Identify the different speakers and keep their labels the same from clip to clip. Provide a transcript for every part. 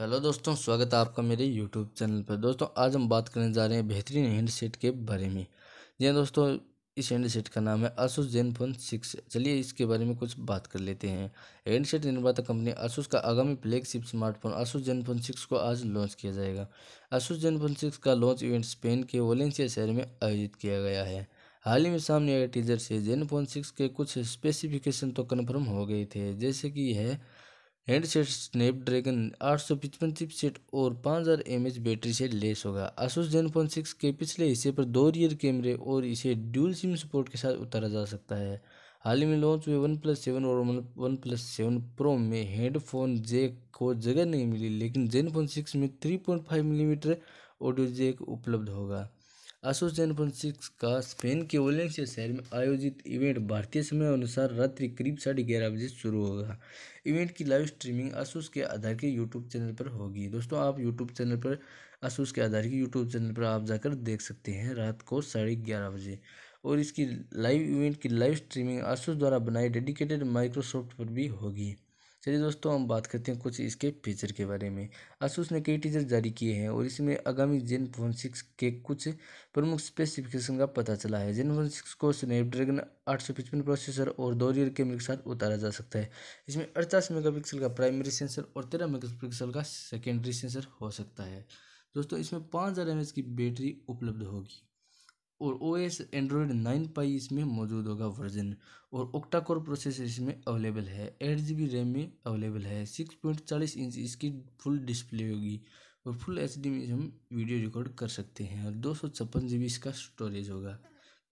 Speaker 1: hello दोस्तों स्वागत है आपका मेरे यूट्यूब चैनल पर दोस्तों आज हम बात करने जा रहे हैं बेहतरीन हैंड सेट के बारे में जी हाँ दोस्तों इस हैंड सेट का नाम है आसूस जेन फोन सिक्स चलिए इसके बारे में कुछ बात कर लेते हैं हैंड सेट निर्माता कंपनी आसूस का आगामी flagship smartphone Asus Zenfone six को आज लॉन्च किया जाएगा आसूस जेन फोन सिक्स का लॉन्च इवेंट स्पेन के वोलेंसिया शहर में आयोजित किया गया है हाल ही में सामने आए टीजर से जेन फोन सिक्स के कुछ स्पेसिफिकेशन तो कन्फर्म हो गए थे जैसे कि यह हैंडसेट स्नैपड्रैगन आठ सौ पचपन चिपसेट और पाँच हज़ार एम एच बैटरी से लेस होगा आसूस जेनफोन सिक्स के पिछले हिस्से पर दो रियर कैमरे और इसे ड्यूल सिम सपोर्ट के साथ उतारा जा सकता है हाल ही में लॉन्च हुए वन प्लस सेवन और वन प्लस सेवन प्रो में हेडफोन जैक को जगह नहीं मिली लेकिन जेनफोन सिक्स में three point five millimetre audio jack उपलब्ध होगा एसोसिएशन सिक्स का स्पेन के ओलेंसिया शहर में आयोजित इवेंट भारतीय समय अनुसार रात्रि करीब साढ़े ग्यारह बजे शुरू होगा इवेंट की लाइव स्ट्रीमिंग आसूस के आधार के यूट्यूब चैनल पर होगी दोस्तों आप यूट्यूब चैनल पर आसूस के आधार के यूट्यूब चैनल पर आप जाकर देख सकते हैं रात को साढ़े ग्यारह बजे और इसकी लाइव इवेंट की लाइव स्ट्रीमिंग आसूस द्वारा बनाई डेडिकेटेड माइक्रोसॉफ्ट पर भी होगी चलिए दोस्तों हम बात करते हैं कुछ इसके फीचर के बारे में असूस ने कई टीजर जारी किए हैं और इसमें आगामी जेन फोन सिक्स के कुछ प्रमुख स्पेसिफिकेशन का पता चला है जेन फोन सिक्स को स्नैपड्रैगन आठ सौ पचपन प्रोसेसर और दो रियर कैमरे के साथ उतारा जा सकता है इसमें अड़तालीस मेगापिक्सल का प्राइमरी सेंसर और तेरह मेगापिक्सल का सेकेंडरी सेंसर हो सकता है दोस्तों इसमें पाँच हज़ार एम की बैटरी उपलब्ध होगी और O S Android nine pie इसमें मौजूद होगा वर्जन और ओक्टा कोर प्रोसेसर इसमें अवेलेबल है एट जी बी रैम में अवेलेबल है सिक्स पॉइंट चालीस इंच इसकी फुल डिस्प्ले होगी और फुल एच डी में हम वीडियो रिकॉर्ड कर सकते हैं और दो सौ छप्पन जी बी इसका स्टोरेज होगा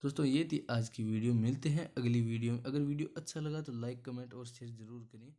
Speaker 1: दोस्तों ये थी आज की वीडियो मिलते हैं अगली वीडियो में अगर वीडियो अच्छा लगा तो लाइक कमेंट और शेयर ज़रूर करें